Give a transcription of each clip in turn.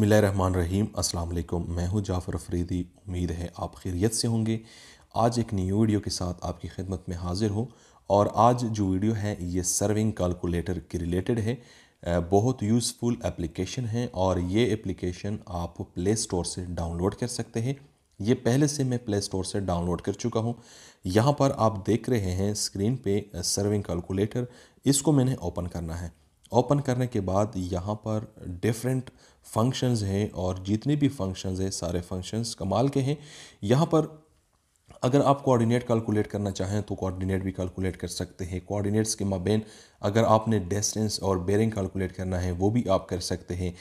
बसमीम अल्लाम मैं हूं जाफ़र अफरीदी उम्मीद है आप खैरियत से होंगे आज एक न्यू वीडियो के साथ आपकी खिदमत में हाज़िर हूँ और आज जो वीडियो है ये सर्विंग कैलकुलेटर के रिलेटेड है बहुत यूज़फुल एप्लीकेशन है और ये एप्लीकेशन आप प्ले स्टोर से डाउनलोड कर सकते हैं ये पहले से मैं प्ले स्टोर से डाउनलोड कर चुका हूँ यहाँ पर आप देख रहे हैं स्क्रीन पर सर्विंग कैलकुलेटर इसको मैंने ओपन करना है ओपन करने के बाद यहाँ पर डिफरेंट फंक्शंस हैं और जितने भी फंक्शंस हैं सारे फंक्शंस कमाल के हैं यहाँ पर अगर आप कोऑर्डिनेट कैलकुलेट करना चाहें तो कोऑर्डिनेट भी कैलकुलेट कर सकते हैं कोऑर्डिनेट्स के माबेन अगर आपने डिस्टेंस और बेरिंग कैलकुलेट करना है वो भी आप कर सकते हैं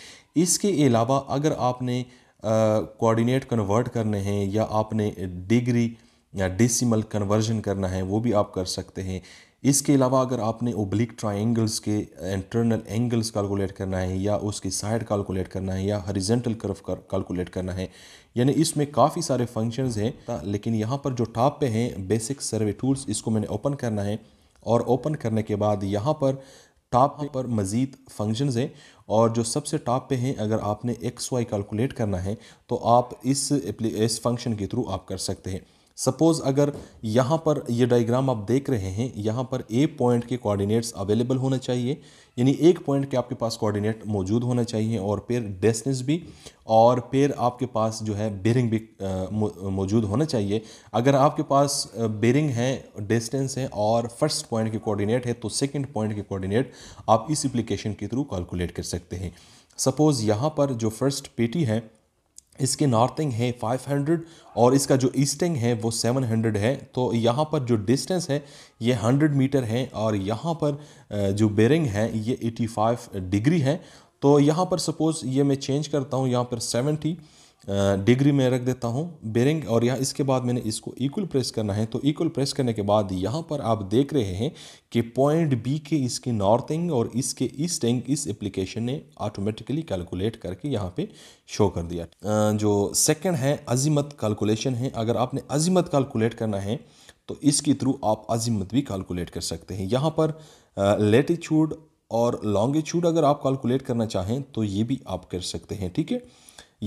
इसके अलावा अगर आपने कोऑर्डिनेट uh, कन्वर्ट करने हैं या आपने डिग्री या डेसिमल कन्वर्जन करना है वो भी आप कर सकते हैं इसके अलावा अगर आपने ओब्लिक ट्राइंगल्स के इंटरनल एंगल्स कैलकुलेट करना है या उसकी साइड कैलकुलेट करना है या हरिजेंटल कर्व कैलकुलेट करना है यानी इसमें काफ़ी सारे फंक्शंस हैं लेकिन यहाँ पर जो टॉप पे हैं बेसिक सर्वे टूल्स इसको मैंने ओपन करना है और ओपन करने के बाद यहाँ पर टॉप पर मज़ीद फंक्शन हैं और जो सबसे टॉप पे हैं अगर आपने एक्स वाई कैलकुलेट करना है तो आप इस फंक्शन के थ्रू आप कर सकते हैं सपोज़ अगर यहाँ पर ये डायग्राम आप देख रहे हैं यहाँ पर ए पॉइंट के कोऑर्डिनेट्स अवेलेबल होने चाहिए यानी एक पॉइंट के आपके पास कोऑर्डिनेट मौजूद होने चाहिए और पेर डेस्टनेस भी और पेर आपके पास जो है बेरिंग भी मौजूद होना चाहिए अगर आपके पास बेरिंग है डिस्टेंस है और फर्स्ट पॉइंट के कोऑर्डिनेट है तो सेकंड पॉइंट के कोऑर्डिनेट आप इस एप्लीकेशन के थ्रू कैलकुलेट कर सकते हैं सपोज़ यहाँ पर जो फर्स्ट पेटी है इसके नॉर्थिंग है 500 और इसका जो ईस्टिंग है वो 700 है तो यहाँ पर जो डिस्टेंस है ये 100 मीटर है और यहाँ पर जो बेरिंग है ये 85 डिग्री है तो यहाँ पर सपोज़ ये मैं चेंज करता हूँ यहाँ पर डिग्री में रख देता हूँ बेरिंग और यहाँ इसके बाद मैंने इसको इक्वल प्रेस करना है तो इक्वल प्रेस करने के बाद यहाँ पर आप देख रहे हैं कि पॉइंट बी के इसके नॉर्थ एंग और इसके ईस्ट एंग इस एप्लीकेशन ने ऑटोमेटिकली कैलकुलेट करके यहाँ पे शो कर दिया जो सेकंड है अजीमत कैलकुलेशन है अगर आपने अजीमत कैलकुलेट करना है तो इसके थ्रू आप अजीमत भी कैलकुलेट कर सकते हैं यहाँ पर लेटीच्यूड और लॉन्गिट्यूड अगर आप कैलकुलेट करना चाहें तो ये भी आप कर सकते हैं ठीक है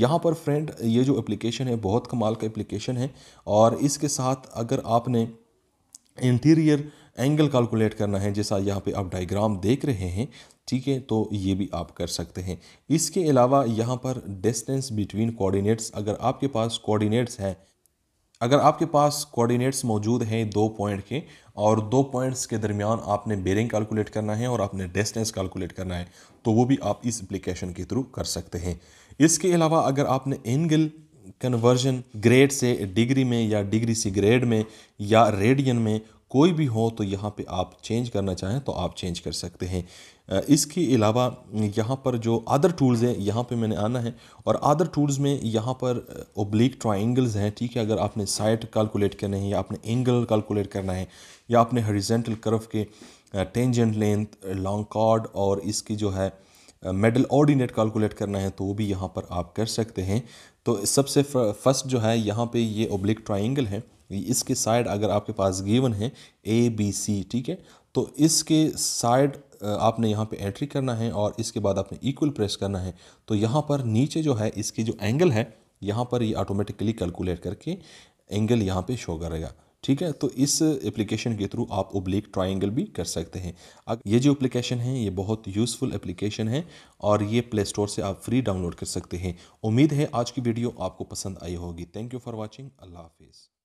यहाँ पर फ्रेंड ये जो एप्लीकेशन है बहुत कमाल का एप्लीकेशन है और इसके साथ अगर आपने इंटीरियर एंगल कैलकुलेट करना है जैसा यहाँ पे आप डायग्राम देख रहे हैं ठीक है तो ये भी आप कर सकते हैं इसके अलावा यहाँ पर डिस्टेंस बिटवीन कोऑर्डिनेट्स अगर आपके पास कोऑर्डिनेट्स हैं अगर आपके पास कोऑर्डिनेट्स मौजूद हैं दो पॉइंट के और दो पॉइंट्स के दरमियान आपने बेरिंग कैलकुलेट करना है और आपने डिस्टेंस कैलकुलेट करना है तो वो भी आप इस एप्लीकेशन के थ्रू कर सकते हैं इसके अलावा अगर आपने एंगल कन्वर्जन ग्रेड से डिग्री में या डिग्री से ग्रेड में या रेडियन में कोई भी हो तो यहाँ पे आप चेंज करना चाहें तो आप चेंज कर सकते हैं इसके अलावा यहाँ पर जो अदर टूल्स हैं यहाँ पे मैंने आना है और अदर टूल्स में यहाँ पर ओब्लिक ट्राइंगल्स हैं ठीक है अगर आपने साइड कैलकुलेट करने हैं या आपने एंगल कैलकुलेट करना है या आपने हरीजेंटल कर्व के टेंजेंट लेंथ लॉन्ग कॉर्ड और इसकी जो है मेडल ऑर्डिनेट कैलकुलेट करना है तो वो भी यहाँ पर आप कर सकते हैं तो सबसे फर्स्ट जो है यहाँ पे ये ओब्लिक ट्राइंगल है इसके साइड अगर आपके पास गिवन है ए बी सी ठीक है तो इसके साइड आपने यहाँ पे एंट्री करना है और इसके बाद आपने इक्वल प्रेस करना है तो यहाँ पर नीचे जो है इसकी जो एंगल है यहाँ पर ये यह ऑटोमेटिकली कैलकुलेट करके एंगल यहाँ पे शो करेगा ठीक है तो इस एप्लीकेशन के थ्रू आप ओब्लिक ट्राइंगल भी कर सकते हैं अब ये जो एप्लीकेशन है ये बहुत यूज़फुल एप्लीकेशन है और ये प्ले स्टोर से आप फ्री डाउनलोड कर सकते हैं उम्मीद है आज की वीडियो आपको पसंद आई होगी थैंक यू फॉर वॉचिंग अल्लाह हाफिज़